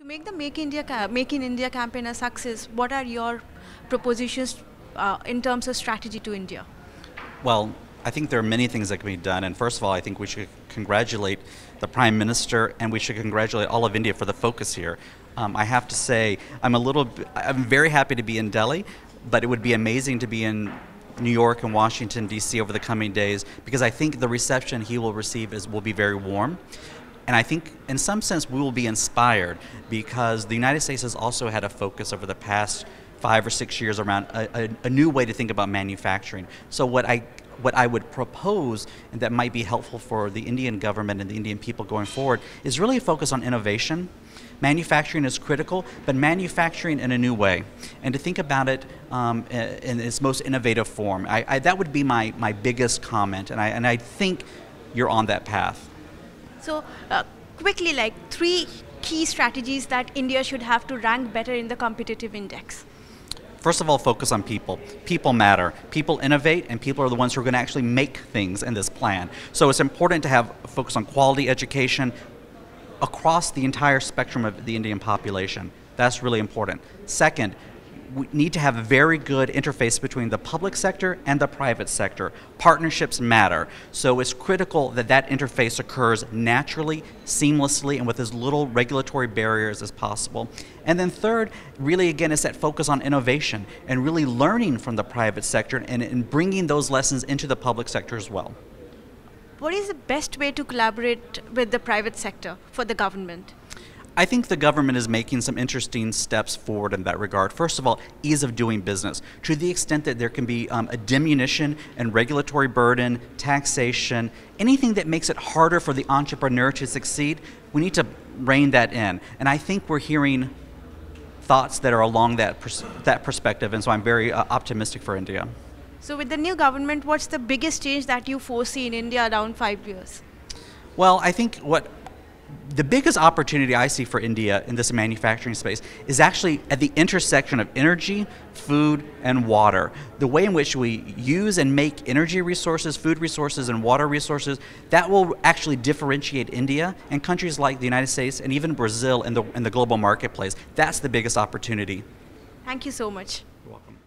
To make the Make India Make in India campaign a success, what are your propositions uh, in terms of strategy to India? Well, I think there are many things that can be done. And first of all, I think we should congratulate the Prime Minister and we should congratulate all of India for the focus here. Um, I have to say, I'm a little, I'm very happy to be in Delhi, but it would be amazing to be in New York and Washington D.C. over the coming days because I think the reception he will receive is will be very warm. And I think, in some sense, we will be inspired because the United States has also had a focus over the past five or six years around a, a, a new way to think about manufacturing. So what I what I would propose and that might be helpful for the Indian government and the Indian people going forward is really a focus on innovation. Manufacturing is critical, but manufacturing in a new way, and to think about it um, in its most innovative form. I, I, that would be my, my biggest comment, and I, and I think you're on that path. So uh, quickly, like three key strategies that India should have to rank better in the competitive index? First of all, focus on people. People matter. People innovate, and people are the ones who are going to actually make things in this plan. So it's important to have focus on quality education across the entire spectrum of the Indian population. That's really important. Second, we need to have a very good interface between the public sector and the private sector. Partnerships matter. So it's critical that that interface occurs naturally, seamlessly, and with as little regulatory barriers as possible. And then third, really again, is that focus on innovation and really learning from the private sector and, and bringing those lessons into the public sector as well. What is the best way to collaborate with the private sector for the government? I think the government is making some interesting steps forward in that regard. First of all, ease of doing business. To the extent that there can be um, a diminution in regulatory burden, taxation, anything that makes it harder for the entrepreneur to succeed, we need to rein that in. And I think we're hearing thoughts that are along that, pers that perspective, and so I'm very uh, optimistic for India. So, with the new government, what's the biggest change that you foresee in India around five years? Well, I think what the biggest opportunity I see for India in this manufacturing space is actually at the intersection of energy, food, and water. The way in which we use and make energy resources, food resources, and water resources, that will actually differentiate India and countries like the United States and even Brazil in the, in the global marketplace. That's the biggest opportunity. Thank you so much. You're welcome.